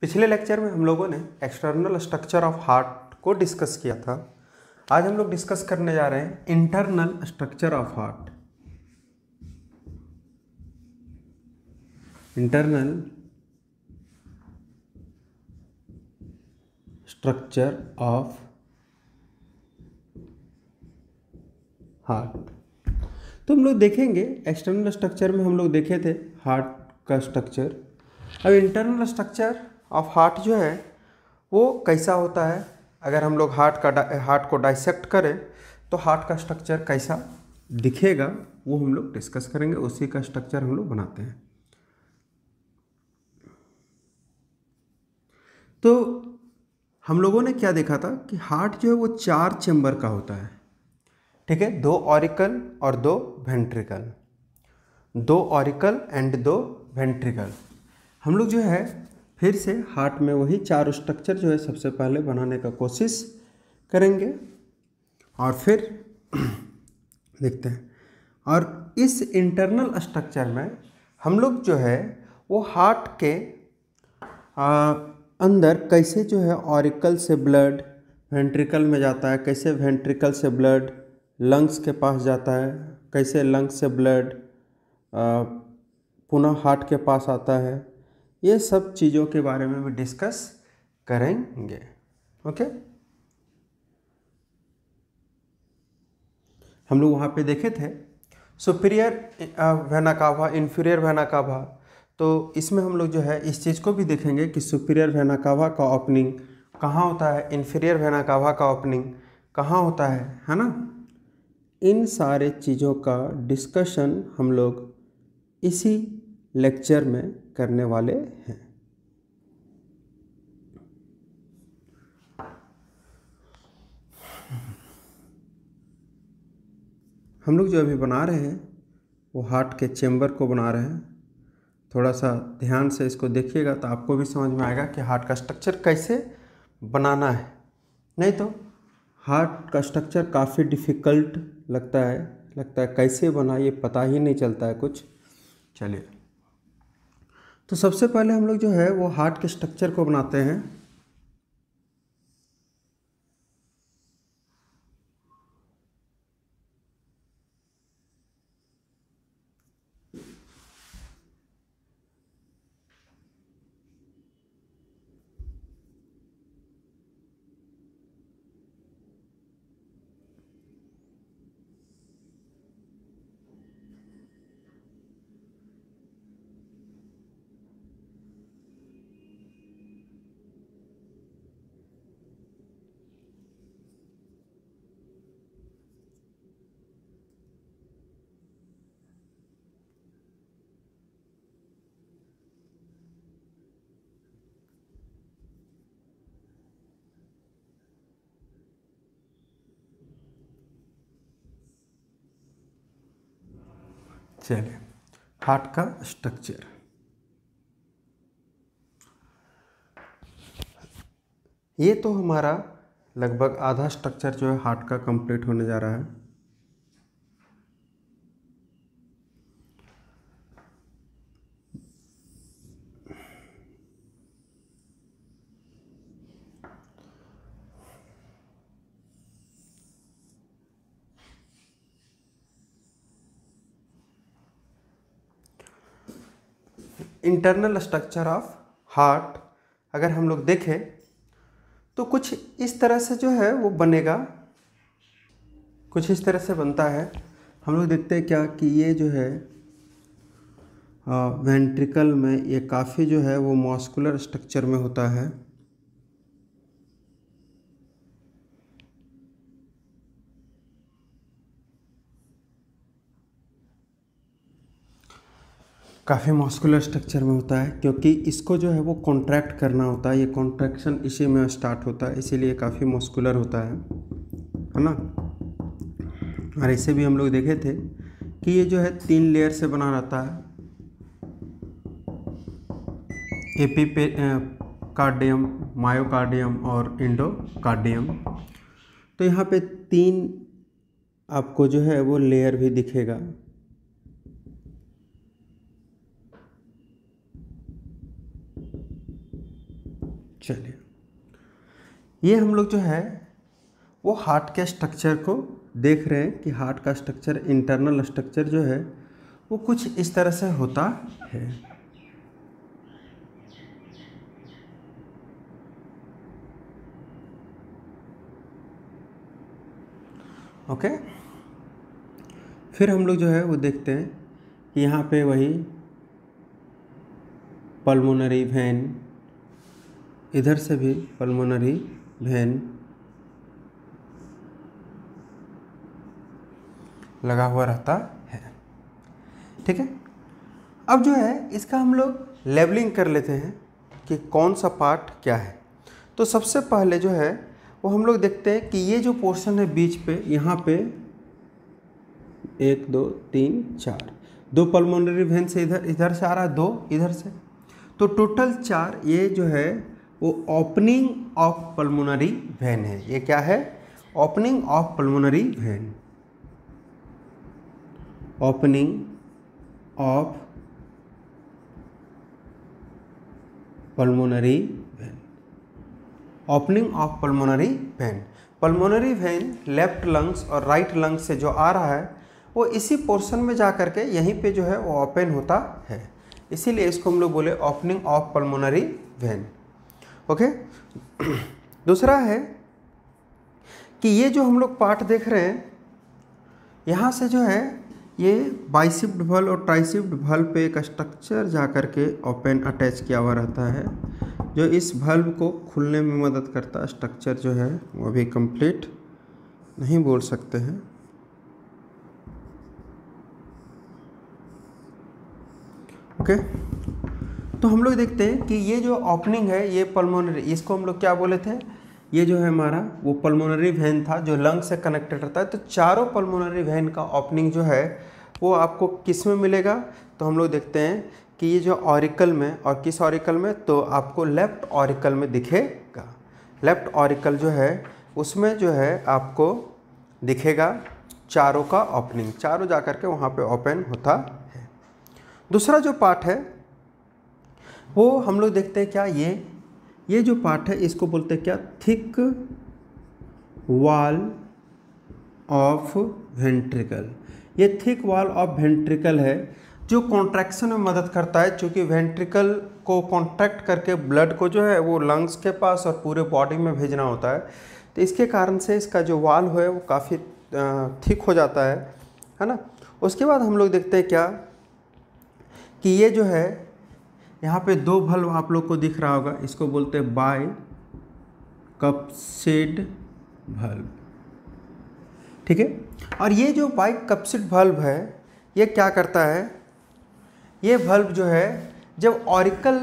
पिछले लेक्चर में हम लोगों ने एक्सटर्नल स्ट्रक्चर ऑफ हार्ट को डिस्कस किया था आज हम लोग डिस्कस करने जा रहे हैं internal structure of heart internal structure of heart तो हम लोग देखेंगे एक्सटर्नल स्ट्रक्चर में हम लोग देखे थे हार्ट का स्ट्रक्चर अब इंटरनल स्ट्रक्चर ऑफ हार्ट जो है वो कैसा होता है अगर हम लोग हार्ट का हार्ट को डाइसेक्ट करें तो हार्ट का स्ट्रक्चर कैसा दिखेगा वो हम लोग डिस्कस करेंगे उसी का स्ट्रक्चर हम लोग बनाते हैं तो हम लोगों ने क्या देखा था कि हार्ट जो है वो चार चैम्बर का होता है ठीक है दो ऑरिकल और दो वेंट्रिकल दो ऑरिकल एंड दो वेंट्रिकल हम लोग जो है फिर से हार्ट में वही चार स्ट्रक्चर जो है सबसे पहले बनाने का कोशिश करेंगे और फिर देखते हैं और इस इंटरनल स्ट्रक्चर में हम लोग जो है वो हार्ट के आ, अंदर कैसे जो है ऑरिकल से ब्लड वेंट्रिकल में जाता है कैसे वेंट्रिकल से ब्लड लंग्स के पास जाता है कैसे लंग्स से ब्लड पुनः हार्ट के पास आता है ये सब चीज़ों के बारे में भी डिस्कस करेंगे ओके हम लोग वहाँ पे देखे थे सुपीरियर वहना इन्फीरियर वहना कावा तो इसमें हम लोग जो है इस चीज़ को भी देखेंगे कि सुपीरियर वहना कावा का ओपनिंग कहाँ होता है इन्फीरियर वहना कावा का ओपनिंग कहाँ होता है है ना इन सारे चीज़ों का डिस्कशन हम लोग इसी लेक्चर में करने वाले हैं हम लोग जो अभी बना रहे हैं वो हार्ट के चेम्बर को बना रहे हैं थोड़ा सा ध्यान से इसको देखिएगा तो आपको भी समझ में आएगा कि हार्ट का स्ट्रक्चर कैसे बनाना है नहीं तो हार्ट का स्ट्रक्चर काफ़ी डिफ़िकल्ट लगता है लगता है कैसे बना ये पता ही नहीं चलता है कुछ चलिए तो सबसे पहले हम लोग जो है वो हार्ट के स्ट्रक्चर को बनाते हैं चले हार्ट का स्ट्रक्चर ये तो हमारा लगभग आधा स्ट्रक्चर जो है हार्ट का कंप्लीट होने जा रहा है इंटरनल स्ट्रक्चर ऑफ हार्ट अगर हम लोग देखें तो कुछ इस तरह से जो है वो बनेगा कुछ इस तरह से बनता है हम लोग देखते हैं क्या कि ये जो है वेंट्रिकल में ये काफ़ी जो है वो मॉस्कुलर स्ट्रक्चर में होता है काफ़ी मॉस्कुलर स्ट्रक्चर में होता है क्योंकि इसको जो है वो कॉन्ट्रैक्ट करना होता है ये कॉन्ट्रैक्शन इसी में स्टार्ट होता है इसीलिए काफ़ी मॉस्कुलर होता है है ना और ऐसे भी हम लोग देखे थे कि ये जो है तीन लेयर से बना रहता है एपी पे कार्डियम मायोकार्डियम और इंडोकार्डियम तो यहाँ पे तीन आपको जो है वो लेयर भी दिखेगा चलिए ये हम लोग जो है वो हार्ट के स्ट्रक्चर को देख रहे हैं कि हार्ट का स्ट्रक्चर इंटरनल स्ट्रक्चर जो है वो कुछ इस तरह से होता है ओके फिर हम लोग जो है वो देखते हैं कि यहाँ पे वही पल्मोनरी वेन इधर से भी पल्मोनरी वेन लगा हुआ रहता है ठीक है अब जो है इसका हम लोग लेवलिंग कर लेते हैं कि कौन सा पार्ट क्या है तो सबसे पहले जो है वो हम लोग देखते हैं कि ये जो पोर्शन है बीच पे यहाँ पे एक दो तीन चार दो पल्मोनरी वेन से इधर इधर से आ रहा है दो इधर से तो टोटल चार ये जो है वो ओपनिंग ऑफ पल्मोनरी वैन है ये क्या है opening of pulmonary vein opening of pulmonary vein opening of pulmonary vein pulmonary vein left lungs और राइट लंग्स से जो आ रहा है वो इसी पोर्शन में जा करके के यहीं पे जो है वो ओपन होता है इसीलिए इसको हम लोग बोले opening of pulmonary vein okay दूसरा है कि ये जो हम लोग पार्ट देख रहे हैं यहाँ से जो है ये बाइसिप्ड भल और ट्राइसिप्ड भल पे एक स्ट्रक्चर जा कर के ओपन अटैच किया हुआ रहता है जो इस भल्ब को खुलने में मदद करता है स्ट्रक्चर जो है वो भी कंप्लीट नहीं बोल सकते हैं ओके okay? तो हम लोग देखते हैं कि ये जो ओपनिंग है ये पल्मोनरी इसको हम लोग क्या बोले थे ये जो है हमारा वो पल्मोनरी वैन था जो लंग से कनेक्टेड रहता है तो चारों पल्मोनरी वैन का ओपनिंग जो है वो आपको किस में मिलेगा तो हम लोग देखते हैं कि ये जो ऑरिकल में और किस ऑरिकल में तो आपको लेफ्ट ऑरिकल में दिखेगा लेफ्ट ऑरिकल जो है उसमें जो है आपको दिखेगा चारों का ओपनिंग चारों जा कर के वहाँ पे ओपन होता है दूसरा जो पार्ट है वो हम लोग देखते हैं क्या ये ये जो पार्ट है इसको बोलते हैं क्या थिक वॉल ऑफ वेंट्रिकल ये थिक वॉल ऑफ वेंट्रिकल है जो कॉन्ट्रैक्शन में मदद करता है क्योंकि वेंट्रिकल को कॉन्ट्रैक्ट करके ब्लड को जो है वो लंग्स के पास और पूरे बॉडी में भेजना होता है तो इसके कारण से इसका जो वाल है वो काफ़ी थिक हो जाता है है ना उसके बाद हम लोग देखते हैं क्या कि ये जो है यहाँ पे दो भल्व आप लोग को दिख रहा होगा इसको बोलते हैं बाय कप सेड भल्व ठीक है और ये जो बाई कपसिड भल्व है ये क्या करता है ये भल्ब जो है जब ऑरिकल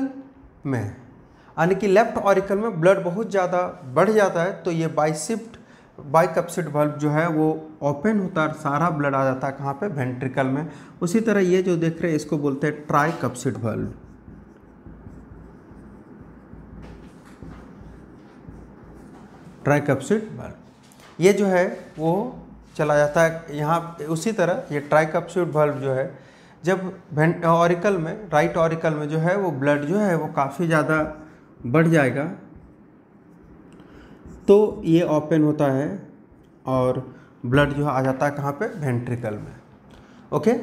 में यानी कि लेफ्ट ऑरिकल में ब्लड बहुत ज़्यादा बढ़ जाता है तो ये बाइसिप्ट बाइकअपसिट बल्ब जो है वो ओपन होता है सारा ब्लड आ जाता है कहाँ पे वेंट्रिकल में उसी तरह ये जो देख रहे हैं इसको बोलते हैं tricapsid bulb tricapsid bulb ये जो है वो चला जाता है यहाँ उसी तरह ये ट्राइकप्सिड बल्ब जो है जब ऑरिकल में राइट ऑरिकल में जो है वो ब्लड जो है वो काफ़ी ज़्यादा बढ़ जाएगा तो ये ओपन होता है और ब्लड जो है आ जाता है कहाँ पे वेंट्रिकल में ओके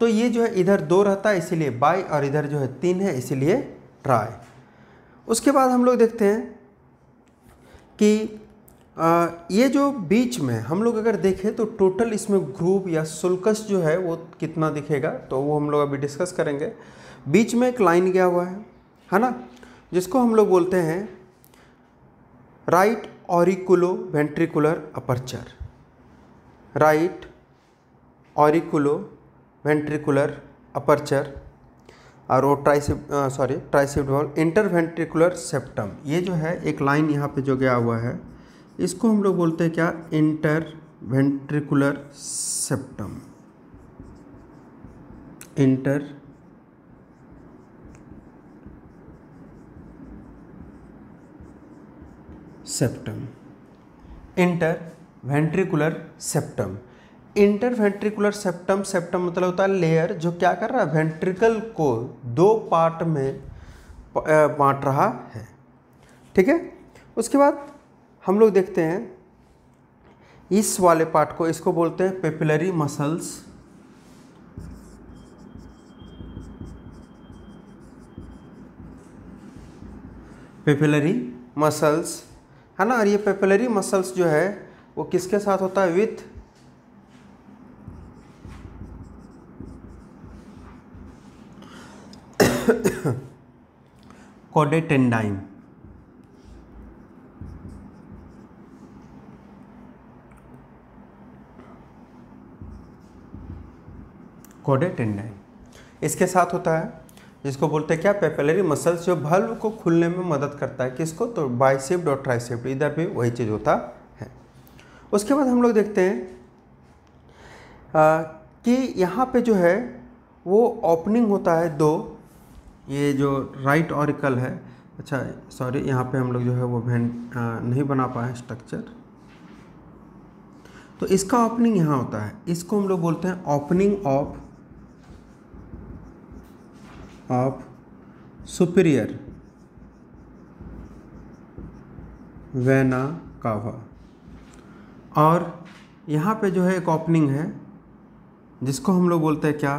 तो ये जो है इधर दो रहता है इसीलिए बाई और इधर जो है तीन है इसीलिए ट्राई उसके बाद हम लोग देखते हैं कि आ, ये जो बीच में हम लोग अगर देखें तो टोटल इसमें ग्रुप या सुल्कस जो है वो कितना दिखेगा तो वो हम लोग अभी डिस्कस करेंगे बीच में एक लाइन गया हुआ है है ना जिसको हम लोग बोलते हैं right auriculo ventricular aperture right auriculo ventricular aperture और वो tricuspid sorry wall interventricular septum ये जो है एक लाइन यहाँ पे जो गया हुआ है इसको हम लोग बोलते हैं क्या interventricular septum inter septum inter ventricular septum interventricular septum septum मतलब होता है लेयर जो क्या कर रहा है वेंट्रिकल को दो पार्ट में बांट रहा है ठीक है उसके बाद हम लोग देखते हैं इस वाले पार्ट को इसको बोलते हैं पेपिलरी मसल्स पेपिलरी मसल्स है ना और ये पेपिलरी मसल्स जो है वो किसके साथ होता है विथ कॉडेटेंडाइन कॉडेटेंडाइन इसके साथ होता है जिसको बोलते हैं क्या पेपेलरी मसल्स जो भल्व को खुलने में मदद करता है किसको तो बाइसेप्ट और ट्राइसेप्ट इधर भी वही चीज़ होता है उसके बाद हम लोग देखते हैं आ, कि यहाँ पे जो है वो ओपनिंग होता है दो ये जो राइट ऑरिकल है अच्छा सॉरी यहाँ पे हम लोग जो है वो भैन नहीं बना पाए स्ट्रक्चर तो इसका ओपनिंग यहाँ होता है इसको हम लोग बोलते हैं opening of of superior vena cava और यहाँ पे जो है एक ओपनिंग है जिसको हम लोग बोलते हैं क्या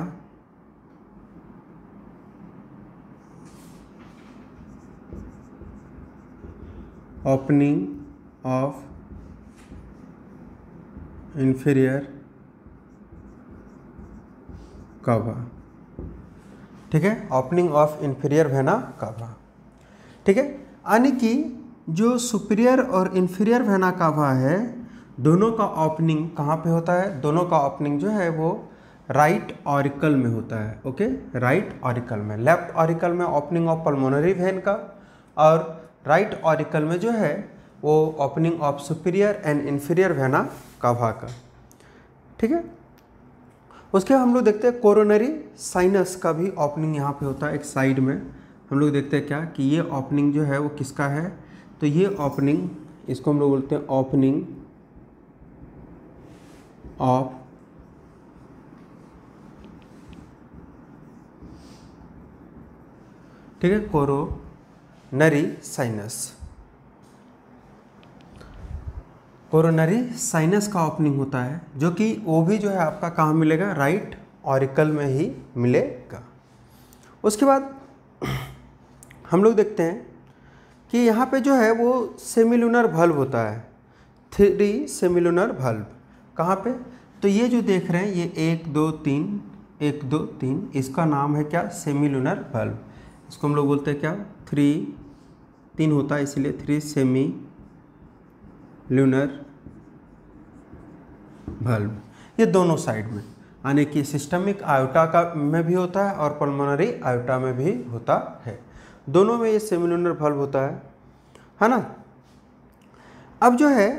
ओपनिंग ऑफ inferior कावा ठीक है opening of inferior vena cava ठीक है यानी कि जो सुपीरियर और इन्फीरियर वेना कावा है दोनों का ओपनिंग कहाँ पे होता है दोनों का ओपनिंग जो है वो राइट ऑरिकल में होता है ओके राइट ऑरिकल में लेफ्ट ऑरिकल में ओपनिंग ऑफ पल्मोनरी वेन का और राइट ऑरिकल में जो है वो opening of superior and inferior vena का का ठीक है उसके हम लोग देखते हैं कोरोनरी साइनस का भी ओपनिंग यहाँ पे होता है एक साइड में हम लोग देखते हैं क्या कि ये ओपनिंग जो है वो किसका है तो ये ओपनिंग इसको हम लोग बोलते हैं ओपनिंग ऑफ ठीक है coronary sinus coronary sinus का ओपनिंग होता है जो कि वो भी जो है आपका कहाँ मिलेगा राइट ऑरिकल में ही मिलेगा उसके बाद हम लोग देखते हैं कि यहाँ पे जो है वो सेमिलुनर भल्ब होता है थ्री सेमिलुनर भल्ब कहाँ पे तो ये जो देख रहे हैं ये एक दो तीन एक दो तीन इसका नाम है क्या सेमिलुनर भल्ब इसको हम लोग बोलते हैं क्या थ्री तीन होता है इसलिए थ्री सेमी ल्यूनर बल्ब ये दोनों साइड में यानी कि सिस्टमिक आयोटा का में भी होता है और पल्मोनरी आयोटा में भी होता है दोनों में ये सेमिलुनर बल्ब होता है है ना अब जो है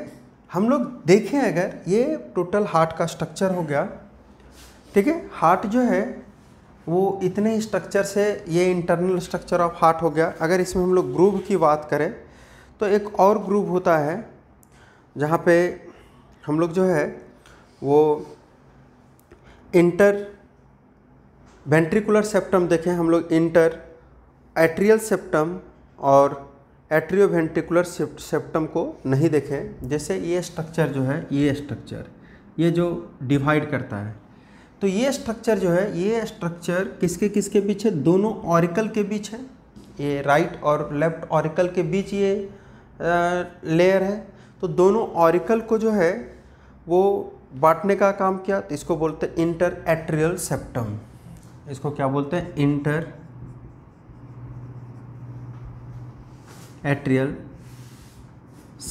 हम लोग देखें अगर ये टोटल हार्ट का स्ट्रक्चर हो गया ठीक है हार्ट जो है वो इतने स्ट्रक्चर से ये इंटरनल स्ट्रक्चर ऑफ हार्ट हो गया अगर इसमें हम लोग ग्रूव की बात करें तो एक और ग्रूव होता है जहाँ पे हम लोग जो है वो इंटर वेंट्रिकुलर सेप्टम देखें हम लोग इंटर एट्रियल सेप्टम और एट्रियो वेंट्रिकुलर सेप्टम को नहीं देखें जैसे ये स्ट्रक्चर जो है ये स्ट्रक्चर ये जो डिवाइड करता है तो ये स्ट्रक्चर जो है ये स्ट्रक्चर किसके किसके बीच है दोनों ऑरिकल के बीच है ये राइट और लेफ्ट ऑरिकल के बीच ये लेयर है तो दोनों ऑरिकल को जो है वो बांटने का काम किया तो इसको बोलते हैं इंटर एट्रियल सेप्टम इसको क्या बोलते हैं इंटर एट्रियल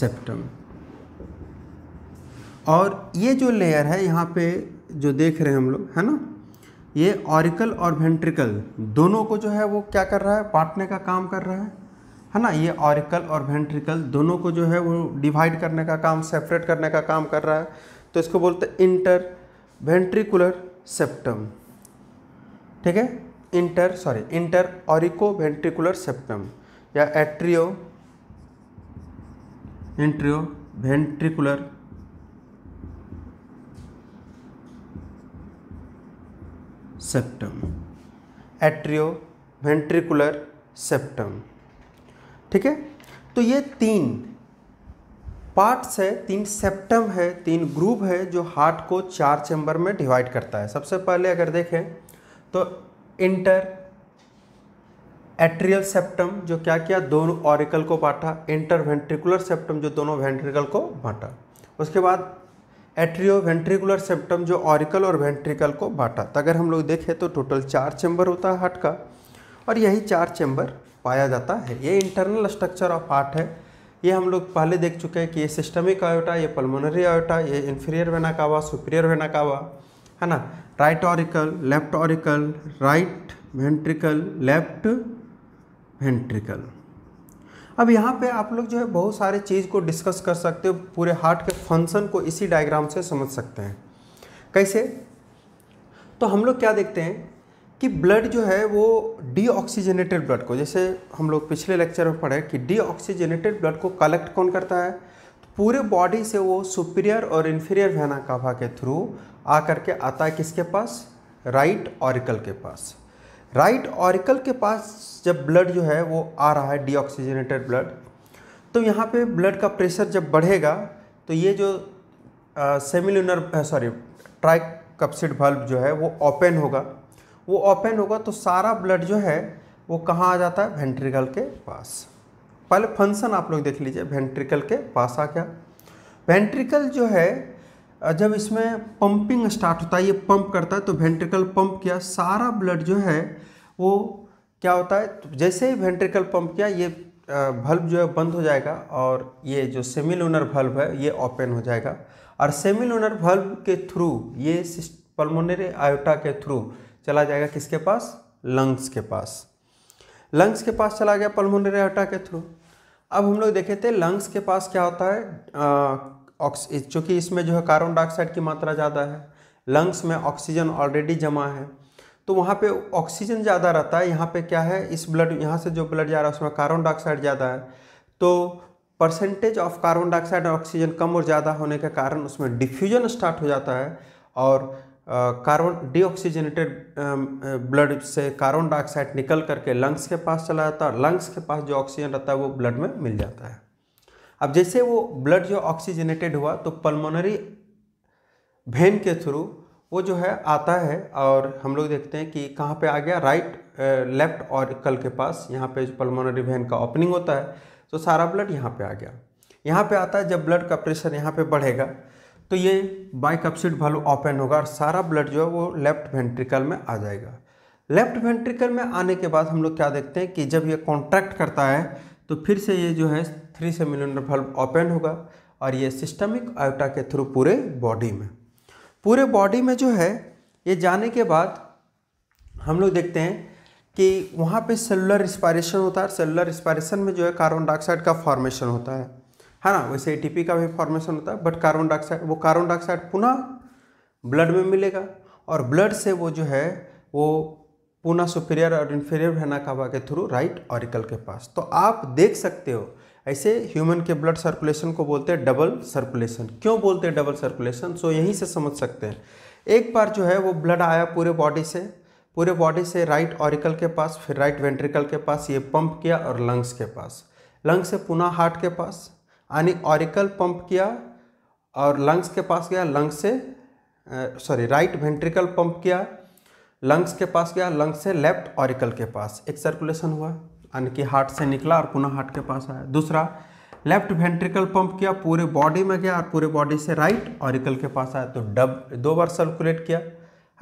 सेप्टम और ये जो लेयर है यहाँ पे जो देख रहे हैं हम लोग है ना ये ऑरिकल और वेंट्रिकल दोनों को जो है वो क्या कर रहा है बांटने का काम कर रहा है है ना ये ऑरिकल और वेंट्रिकल दोनों को जो है वो डिवाइड करने का काम सेपरेट करने का काम कर रहा है तो इसको बोलते हैं इंटर वेंट्रिकुलर सेप्टम ठीक है inter sorry inter auriculo ventricular septum या एट्रियो इंट्रियो ventricular septum atrio ventricular septum ठीक है तो ये तीन पार्ट्स है तीन सेप्टम है तीन ग्रुप है जो हार्ट को चार चैम्बर में डिवाइड करता है सबसे पहले अगर देखें तो इंटर एट्रियल सेप्टम जो क्या किया दोनों ऑरिकल को बांटा इंटर वेंट्रिकुलर सेप्टम जो दोनों वेंट्रिकल को बांटा उसके बाद एट्रियो वेंट्रिकुलर सेप्टम जो ऑरिकल और वेंट्रिकल को बांटा था तो अगर हम लोग देखें तो टोटल चार चैम्बर होता है हार्ट का और यही चार चैम्बर पाया जाता है ये इंटरनल स्ट्रक्चर ऑफ हार्ट है ये हम लोग पहले देख चुके हैं कि ये सिस्टमिक आयोटा ये पल्मोनरी आयोटा ये इन्फीरियर वेनाकावा सुपीरियर वेनाकावा है ना right auricle left auricle right ventricle left ventricle अब यहाँ पे आप लोग जो है बहुत सारे चीज़ को डिस्कस कर सकते हो पूरे हार्ट के फंक्शन को इसी डायग्राम से समझ सकते हैं कैसे तो हम लोग क्या देखते हैं कि ब्लड जो है वो डी ब्लड को जैसे हम लोग पिछले लेक्चर में पढ़े कि डी ब्लड को कलेक्ट कौन करता है तो पूरे बॉडी से वो सुपीरियर और इन्फीरियर वेना कावा के थ्रू आ करके आता है किसके पास राइट ऑरिकल के पास राइट ऑरिकल के पास जब ब्लड जो है वो आ रहा है डीऑक्सीजनेटेड ब्लड तो यहाँ पे ब्लड का प्रेशर जब बढ़ेगा तो ये जो सेमिलुनर सॉरी कप्सिड बल्ब जो है वो ओपन होगा वो ओपन होगा तो सारा ब्लड जो है वो कहाँ आ जाता है वेंट्रिकल के पास पहले फंक्शन आप लोग देख लीजिए वेंट्रिकल के पास आ गया वेंट्रिकल जो है जब इसमें पंपिंग स्टार्ट होता है ये पंप करता है तो वेंट्रिकल पंप किया सारा ब्लड जो है वो क्या होता है तो जैसे ही वेंट्रिकल पंप किया ये भल्ब जो है बंद हो जाएगा और ये जो सेमिलोनर भल्ब है ये ओपन हो जाएगा और सेमी लूनर भल्ब के थ्रू ये पल्मोनरी आयोटा के थ्रू चला जाएगा किसके पास लंग्स के पास लंग्स के पास चला गया पल्मोनरी आयोटा के थ्रू अब हम लोग देखे थे लंग्स के पास क्या होता है आ, ऑक्स चूँकि इसमें जो है कार्बन डाइऑक्साइड की मात्रा ज़्यादा है लंग्स में ऑक्सीजन ऑलरेडी जमा है तो वहाँ पे ऑक्सीजन ज़्यादा रहता है यहाँ पे क्या है इस ब्लड यहाँ से जो ब्लड जा रहा है उसमें कार्बन डाइऑक्साइड ज़्यादा है तो परसेंटेज ऑफ कार्बन डाइऑक्साइड और ऑक्सीजन कम और ज़्यादा होने के कारण उसमें डिफ्यूजन स्टार्ट हो जाता है और कार्बन डीऑक्सीजनेटेड ब्लड से कार्बन डाइऑक्साइड निकल करके लंग्स के पास चला जाता है और लंग्स के पास जो ऑक्सीजन रहता है वो ब्लड में मिल जाता है अब जैसे वो ब्लड जो ऑक्सीजनेटेड हुआ तो पल्मोनरी भेन के थ्रू वो जो है आता है और हम लोग देखते हैं कि कहाँ पे आ गया राइट लेफ्ट और कल के पास यहाँ पे पल्मोनरी भेन का ओपनिंग होता है तो सारा ब्लड यहाँ पे आ गया यहाँ पे आता है जब ब्लड का प्रेशर यहाँ पे बढ़ेगा तो ये बाइकअपसिड वालू ओपन होगा और सारा ब्लड जो है वो लेफ्ट वेंट्रिकल में आ जाएगा लेफ्ट वेंट्रिकल में आने के बाद हम लोग क्या देखते हैं कि जब ये कॉन्ट्रैक्ट करता है तो फिर से ये जो है थ्री से सेमिलुनर वाल्व ओपन होगा और ये सिस्टमिक आयोटा के थ्रू पूरे बॉडी में पूरे बॉडी में जो है ये जाने के बाद हम लोग देखते हैं कि वहाँ पे सेलुलर रिस्पायरेशन होता है सेलुलर रिस्पायरेशन में जो है कार्बन डाइऑक्साइड का फॉर्मेशन होता है है हाँ ना वैसे पी का भी फॉर्मेशन होता है बट कार्बन डाइऑक्साइड वो कार्बन डाइऑक्साइड पुनः ब्लड में मिलेगा और ब्लड से वो जो है वो पुनः सुपीरियर और इन्फीरियर वेना काबा के थ्रू राइट ऑरिकल के पास तो आप देख सकते हो ऐसे ह्यूमन के ब्लड सर्कुलेशन को बोलते हैं डबल सर्कुलेशन क्यों बोलते हैं डबल सर्कुलेशन सो यहीं से समझ सकते हैं एक बार जो है वो ब्लड आया पूरे बॉडी से पूरे बॉडी से राइट ऑरिकल के पास फिर राइट वेंट्रिकल के पास ये पंप किया और लंग्स के पास लंग्स से पुनः हार्ट के पास यानी ऑरिकल पंप किया और लंग्स के पास गया लंग्स से सॉरी राइट वेंट्रिकल पंप किया लंग्स के पास गया लंग्स से लेफ्ट ऑरिकल के पास एक सर्कुलेशन हुआ यानी कि हार्ट से निकला और पुनः हार्ट के पास आया दूसरा लेफ्ट वेंट्रिकल पंप किया पूरे बॉडी में गया और पूरे बॉडी से राइट ऑरिकल के पास आया तो डब दो बार सर्कुलेट किया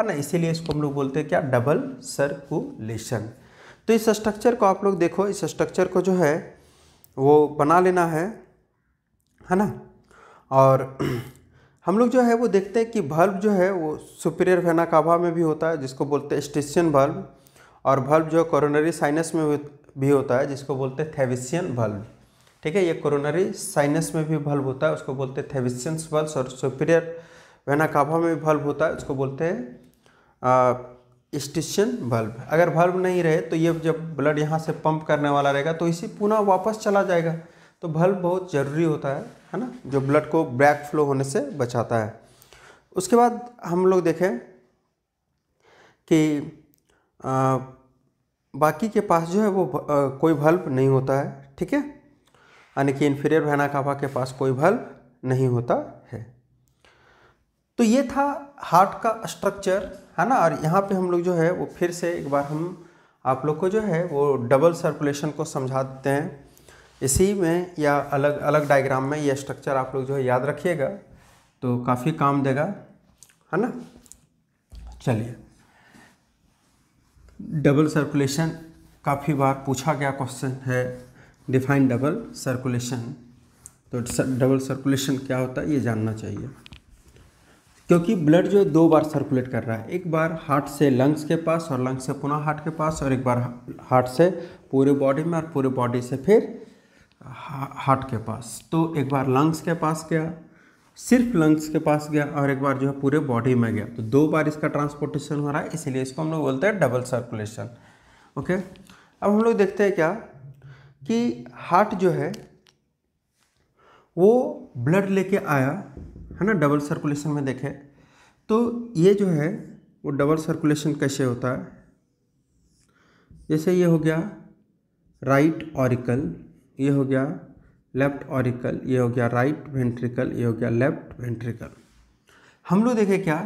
है ना इसीलिए इसको हम लोग बोलते हैं क्या डबल सर्कुलेशन तो इस स्ट्रक्चर को आप लोग देखो इस स्ट्रक्चर को जो है वो बना लेना है है ना और हम लोग जो है वो देखते हैं कि भल्ब जो है वो सुपीरियर वेना में भी होता है जिसको बोलते हैं स्टेशन भल्ब और भल्ब जो कॉरोनरी साइनस में भी होता है जिसको बोलते हैं थेविसियन बल्ब ठीक है ये कोरोनरी साइनस में भी बल्ब होता है उसको बोलते हैं थेविसियंस बल्ब और सुपीरियर वेनाकाभा में भी बल्ब होता है उसको बोलते हैं स्टिशियन बल्ब अगर बल्ब नहीं रहे तो ये जब ब्लड यहाँ से पंप करने वाला रहेगा तो इसी पुनः वापस चला जाएगा तो बल्ब बहुत ज़रूरी होता है है ना जो ब्लड को ब्लैक फ्लो होने से बचाता है उसके बाद हम लोग देखें कि आ, बाकी के पास जो है वो कोई भल्ब नहीं होता है ठीक है यानी कि इन्फीरियर वहना काफा के पास कोई भल्ब नहीं होता है तो ये था हार्ट का स्ट्रक्चर है ना और यहाँ पे हम लोग जो है वो फिर से एक बार हम आप लोग को जो है वो डबल सर्कुलेशन को समझा देते हैं इसी में या अलग अलग डायग्राम में ये स्ट्रक्चर आप लोग जो है याद रखिएगा तो काफ़ी काम देगा है ना चलिए डबल सर्कुलेशन काफ़ी बार पूछा गया क्वेश्चन है डिफाइन डबल सर्कुलेशन तो डबल सर्कुलेशन क्या होता है ये जानना चाहिए क्योंकि ब्लड जो दो बार सर्कुलेट कर रहा है एक बार हार्ट से लंग्स के पास और लंग्स से पुनः हार्ट के पास और एक बार हार्ट से पूरे बॉडी में और पूरे बॉडी से फिर हार्ट के पास तो एक बार लंग्स के पास गया सिर्फ लंग्स के पास गया और एक बार जो है पूरे बॉडी में गया तो दो बार इसका ट्रांसपोर्टेशन हो रहा है इसीलिए इसको हम लोग बोलते हैं डबल सर्कुलेशन ओके अब हम लोग देखते हैं क्या कि हार्ट जो है वो ब्लड लेके आया है ना डबल सर्कुलेशन में देखें तो ये जो है वो डबल सर्कुलेशन कैसे होता है जैसे ये हो गया राइट ऑरिकल ये हो गया लेफ्ट ऑरिकल ये हो गया राइट वेंट्रिकल ये हो गया लेफ्ट वेंट्रिकल हम लोग देखें क्या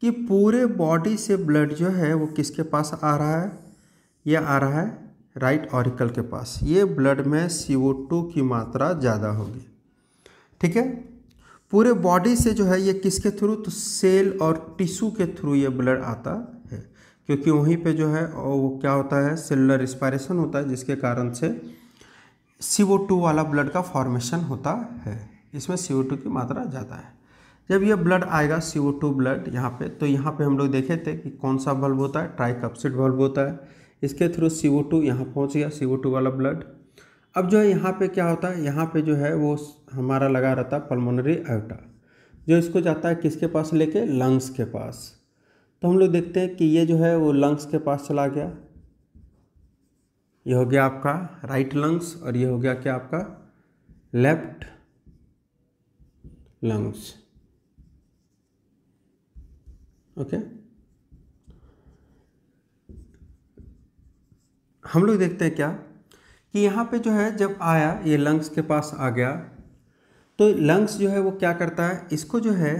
कि पूरे बॉडी से ब्लड जो है वो किसके पास आ रहा है ये आ रहा है राइट ऑरिकल के पास ये ब्लड में सी की मात्रा ज़्यादा होगी ठीक है पूरे बॉडी से जो है ये किसके थ्रू तो सेल और टिश्यू के थ्रू ये ब्लड आता है क्योंकि वहीं पे जो है वो क्या होता है सेलुलर रिस्पायरेशन होता है जिसके कारण से सी वाला ब्लड का फॉर्मेशन होता है इसमें सी की मात्रा ज़्यादा है जब यह ब्लड आएगा सी ब्लड यहाँ पे तो यहाँ पे हम लोग देखे थे कि कौन सा बल्ब होता है ट्राइकपसिड बल्ब होता है इसके थ्रू सी ओ टू यहाँ पहुँच गया सी ओ टू वाला ब्लड अब जो है यहाँ पे क्या होता है यहाँ पे जो है वो हमारा लगा रहता है पल्मोनरी आयोटा जो इसको जाता है किसके पास लेके लंग्स के पास तो हम लोग देखते हैं कि ये जो है वो लंग्स के पास चला गया ये हो गया आपका राइट लंग्स और ये हो गया क्या आपका लेफ्ट लंग्स ओके हम लोग देखते हैं क्या कि यहाँ पे जो है जब आया ये लंग्स के पास आ गया तो लंग्स जो है वो क्या करता है इसको जो है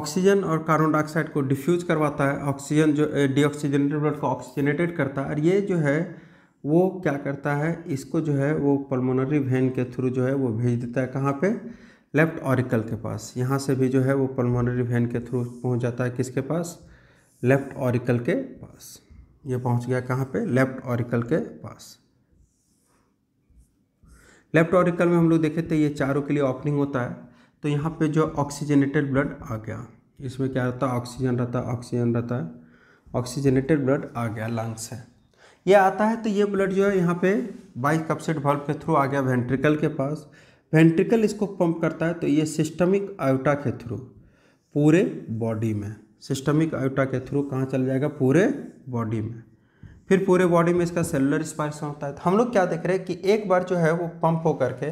ऑक्सीजन और कार्बन डाइऑक्साइड को डिफ्यूज करवाता है ऑक्सीजन जो डीऑक्सीजनेटेड eh, ब्लड को ऑक्सीजनेटेड करता है और ये जो है वो क्या करता है इसको जो है वो पल्मोनरी वैन के थ्रू जो है वो भेज देता है कहाँ पे लेफ्ट ऑरिकल के पास यहाँ से भी जो है वो पल्मोनरी वैन के थ्रू पहुँच जाता है किसके पास लेफ्ट ऑरिकल के पास ये पहुँच गया कहाँ पे लेफ्ट ऑरिकल के पास लेफ्ट ऑरिकल में हम लोग देखे थे ये चारों के लिए ओपनिंग होता है तो यहाँ पर जो ऑक्सीजनेटेड ब्लड आ गया इसमें क्या रहता है ऑक्सीजन रहता है ऑक्सीजन रहता है ऑक्सीजनेटेड ब्लड आ गया लंग्स है ये आता है तो ये ब्लड जो है यहाँ पे बाई कपसेट वाल्व के थ्रू आ गया वेंट्रिकल के पास वेंट्रिकल इसको पंप करता है तो ये सिस्टमिक आयोटा के थ्रू पूरे बॉडी में सिस्टमिक आयोटा के थ्रू कहाँ चल जाएगा पूरे बॉडी में फिर पूरे बॉडी में इसका सेलुलर स्पाइस होता है तो हम लोग क्या देख रहे हैं कि एक बार जो है वो पंप हो करके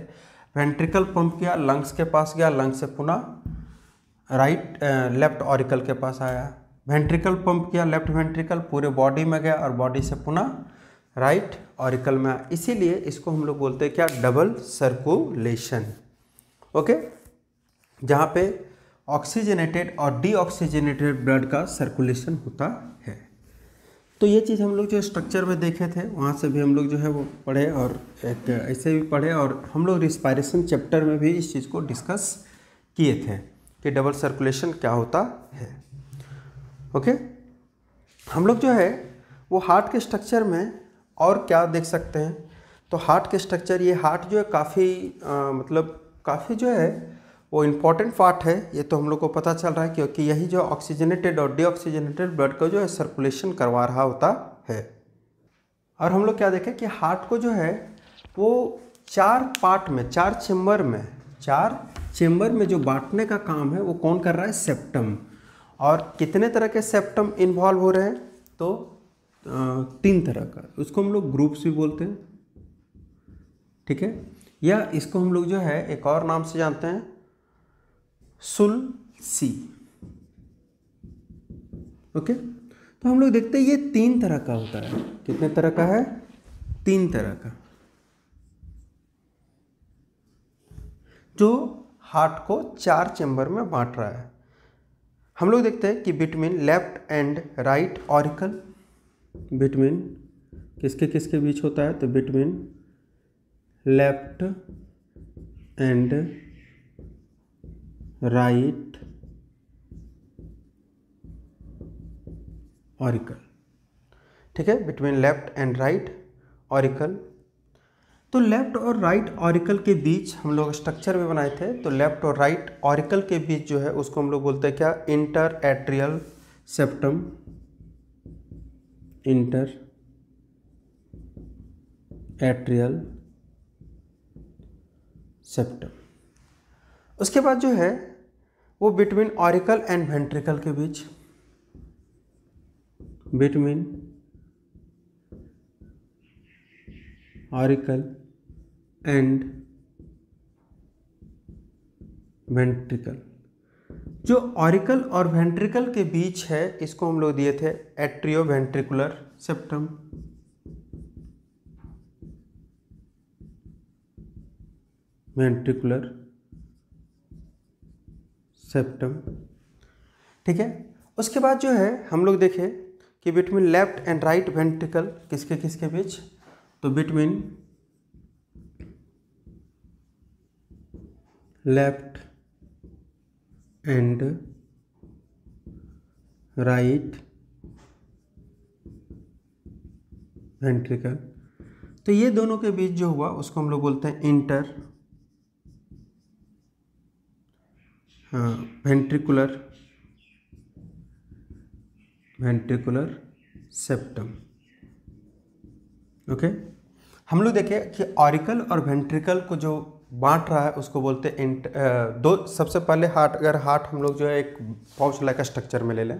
वेंट्रिकल पंप किया लंग्स के पास गया लंग्स से पुनः राइट लेफ्ट ऑरिकल के पास आया वेंट्रिकल पंप किया लेफ्ट वेंट्रिकल पूरे बॉडी में गया और बॉडी से पुनः राइट ऑरिकल में आया इसीलिए इसको हम लोग बोलते हैं क्या डबल सर्कुलेशन ओके जहाँ पे ऑक्सीजनेटेड और डीऑक्सीजनेटेड ब्लड का सर्कुलेशन होता है तो ये चीज़ हम लोग जो स्ट्रक्चर में देखे थे वहाँ से भी हम लोग जो है वो पढ़े और एक ऐसे भी पढ़े और हम लोग रिस्पायरेशन चैप्टर में भी इस चीज़ को डिस्कस किए थे कि डबल सर्कुलेशन क्या होता है ओके हम लोग जो है वो हार्ट के स्ट्रक्चर में और क्या देख सकते हैं तो हार्ट के स्ट्रक्चर ये हार्ट जो है काफ़ी मतलब काफ़ी जो है वो इम्पॉर्टेंट पार्ट है ये तो हम लोग को पता चल रहा है क्योंकि यही जो ऑक्सीजनेटेड और डीऑक्सीजनेटेड ब्लड का जो है सर्कुलेशन करवा रहा होता है और हम लोग क्या देखें कि हार्ट को जो है वो चार पार्ट में चार चेम्बर में चार चेम्बर में जो बांटने का काम है वो कौन कर रहा है सेप्टम और कितने तरह के सेप्टम इन्वॉल्व हो रहे हैं तो तीन तरह का उसको हम लोग ग्रुप्स भी बोलते हैं ठीक है या इसको हम लोग जो है एक और नाम से जानते हैं सुल सी ओके तो हम लोग देखते हैं ये तीन तरह का होता है कितने तरह का है तीन तरह का जो हार्ट को चार चैम्बर में बांट रहा है हम लोग देखते हैं कि between left and right auricle between किसके किसके बीच होता है तो between left and right auricle ठीक है between left and right auricle तो लेफ्ट और राइट right ऑरिकल के बीच हम लोग स्ट्रक्चर में बनाए थे तो लेफ्ट और राइट right ऑरिकल के बीच जो है उसको हम लोग बोलते हैं क्या inter atrial septum inter atrial septum उसके बाद जो है वो बिटवीन ऑरिकल एंड वेंट्रिकल के बीच बिटवीन ऑरिकल एंड वेंट्रिकल जो ऑरिकल और वेंट्रिकल के बीच है इसको हम लोग दिए थे atrio ventricular septum ventricular septum ठीक है उसके बाद जो है हम लोग देखें कि between left and right ventricle किसके किसके बीच तो between left and right ventricle तो ये दोनों के बीच जो हुआ उसको हम लोग बोलते हैं इंटर हाँ, वेंट्रिकुलर वेंट्रिकुलर सेप्टम ओके हम लोग देखें कि ऑरिकल और वेंट्रिकल को जो बांट रहा है उसको बोलते हैं दो सबसे पहले हार्ट अगर हार्ट हम लोग जो है एक पाउच लाइक स्ट्रक्चर में ले लें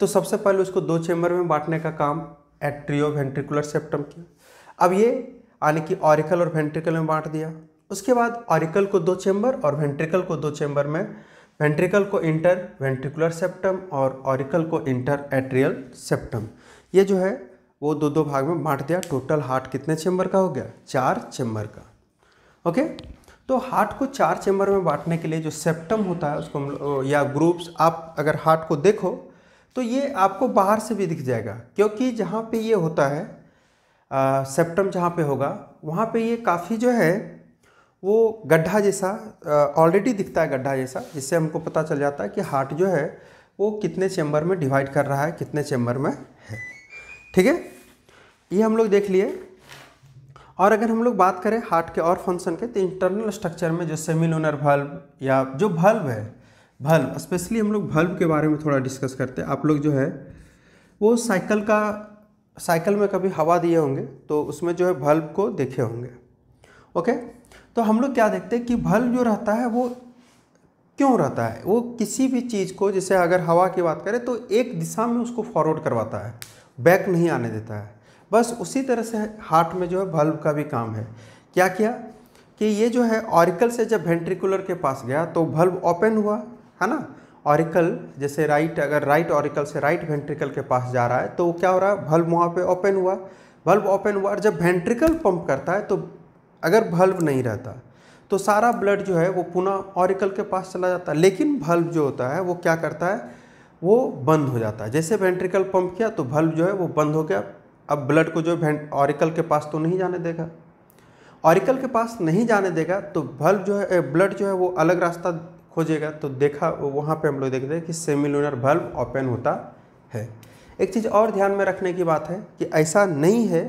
तो सबसे पहले उसको दो चैम्बर में बांटने का काम एट्रियो वेंट्रिकुलर सेप्टम किया अब ये यानी कि ऑरिकल और वेंट्रिकल में बांट दिया उसके बाद ऑरिकल को दो चैम्बर और वेंट्रिकल को दो चैम्बर में वेंट्रिकल को इंटर वेंट्रिकुलर सेप्टम और ऑरिकल को इंटर एट्रियल सेप्टम ये जो है वो दो दो भाग में बांट दिया टोटल हार्ट कितने चैम्बर का हो गया चार चैम्बर का ओके तो हार्ट को चार चैम्बर में बांटने के लिए जो सेप्टम होता है उसको या ग्रुप्स आप अगर हार्ट को देखो तो ये आपको बाहर से भी दिख जाएगा क्योंकि जहाँ पे ये होता है आ, सेप्टम जहाँ पे होगा वहाँ पे ये काफ़ी जो है वो गड्ढा जैसा ऑलरेडी दिखता है गड्ढा जैसा जिससे हमको पता चल जाता है कि हार्ट जो है वो कितने चैम्बर में डिवाइड कर रहा है कितने चैम्बर में है ठीक है ये हम लोग देख लिए और अगर हम लोग बात करें हार्ट के और फंक्शन के तो इंटरनल स्ट्रक्चर में जो सेमिलोनर भल्ब या जो भल्ब है भल्ब स्पेशली हम लोग भल्ब के बारे में थोड़ा डिस्कस करते हैं आप लोग जो है वो साइकिल का साइकिल में कभी हवा दिए होंगे तो उसमें जो है भल्ब को देखे होंगे ओके तो हम लोग क्या देखते हैं कि भल्ब जो रहता है वो क्यों रहता है वो किसी भी चीज़ को जैसे अगर हवा की बात करें तो एक दिशा में उसको फॉरवर्ड करवाता है बैक नहीं आने देता है बस उसी तरह से हार्ट में जो है बल्ब का भी काम है क्या किया कि ये जो है ऑरिकल से जब वेंट्रिकुलर के पास गया तो बल्ब ओपन हुआ है ना ऑरिकल जैसे राइट अगर राइट ऑरिकल से राइट वेंट्रिकल के पास जा रहा है तो क्या हो रहा है बल्ब वहाँ पे ओपन हुआ बल्ब ओपन हुआ और जब वेंट्रिकल पंप करता है तो अगर बल्ब नहीं रहता तो सारा ब्लड जो है वो पुनः ऑरिकल के पास चला जाता है लेकिन बल्ब जो होता है वो क्या करता है वो बंद हो जाता है जैसे वेंट्रिकल पंप किया तो बल्ब जो है वो बंद हो गया अब ब्लड को जो है ऑरिकल के पास तो नहीं जाने देगा ऑरिकल के पास नहीं जाने देगा तो बल्ब जो है ब्लड जो है वो अलग रास्ता खोजेगा तो देखा वहाँ पे हम लोग देखते हैं कि सेमिलूनर बल्ब ओपन होता है एक चीज़ और ध्यान में रखने की बात है कि ऐसा नहीं है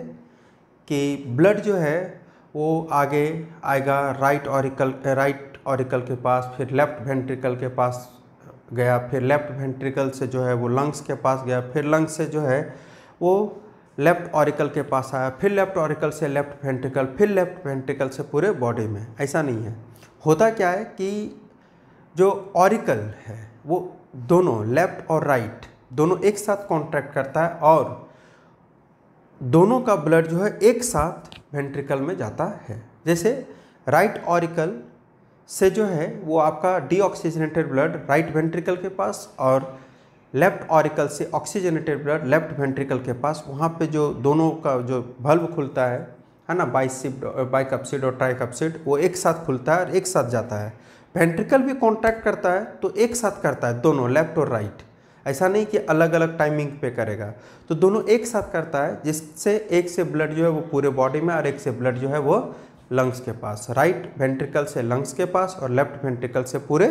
कि ब्लड जो है वो आगे आएगा राइट ऑरिकल राइट ऑरिकल के पास फिर लेफ्ट वेंट्रिकल के पास गया फिर लेफ्ट वेंट्रिकल से जो है वो लंग्स के पास गया फिर लंग्स से जो है वो लेफ्ट ऑरिकल के पास आया फिर लेफ्ट ऑरिकल से लेफ्ट वेंट्रिकल फिर लेफ्ट वेंट्रिकल से पूरे बॉडी में ऐसा नहीं है होता क्या है कि जो ऑरिकल है वो दोनों लेफ्ट और राइट दोनों एक साथ कॉन्ट्रैक्ट करता है और दोनों का ब्लड जो है एक साथ वेंट्रिकल में जाता है जैसे राइट ऑरिकल से जो है वो आपका डीऑक्सीजनेटेड ब्लड राइट वेंट्रिकल के पास और लेफ्ट ऑरिकल से ऑक्सीजनेटेड ब्लड लेफ्ट वेंट्रिकल के पास वहाँ पे जो दोनों का जो बल्ब खुलता है है ना बाइसिड बाइकअपसिड और ट्राइकअपसिड वो एक साथ खुलता है और एक साथ जाता है वेंट्रिकल भी कॉन्टैक्ट करता है तो एक साथ करता है दोनों लेफ्ट और राइट ऐसा नहीं कि अलग अलग टाइमिंग पे करेगा तो दोनों एक साथ करता है जिससे एक से ब्लड जो है वो पूरे बॉडी में और एक से ब्लड जो है वो लंग्स के पास राइट वेंट्रिकल से लंग्स के पास और लेफ्ट वेंट्रिकल से पूरे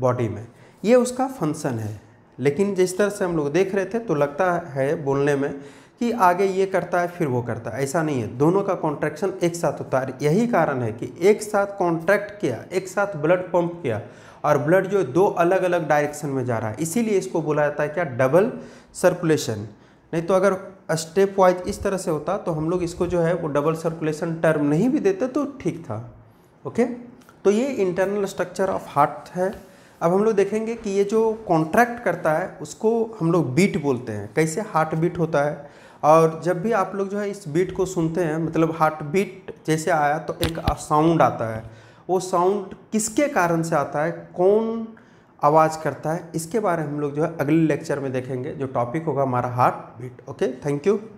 बॉडी में ये उसका फंक्शन है लेकिन जिस तरह से हम लोग देख रहे थे तो लगता है बोलने में कि आगे ये करता है फिर वो करता है ऐसा नहीं है दोनों का कॉन्ट्रैक्शन एक साथ होता है यही कारण है कि एक साथ कॉन्ट्रैक्ट किया एक साथ ब्लड पंप किया और ब्लड जो दो अलग अलग डायरेक्शन में जा रहा है इसीलिए इसको बोला जाता है क्या डबल सर्कुलेशन नहीं तो अगर स्टेप वाइज इस तरह से होता तो हम लोग इसको जो है वो डबल सर्कुलेशन टर्म नहीं भी देते तो ठीक था ओके तो ये इंटरनल स्ट्रक्चर ऑफ हार्ट है अब हम लोग देखेंगे कि ये जो कॉन्ट्रैक्ट करता है उसको हम लोग बीट बोलते हैं कैसे हार्ट बीट होता है और जब भी आप लोग जो है इस बीट को सुनते हैं मतलब हार्ट बीट जैसे आया तो एक साउंड आता है वो साउंड किसके कारण से आता है कौन आवाज़ करता है इसके बारे में हम लोग जो है अगले लेक्चर में देखेंगे जो टॉपिक होगा हमारा heart beat okay thank you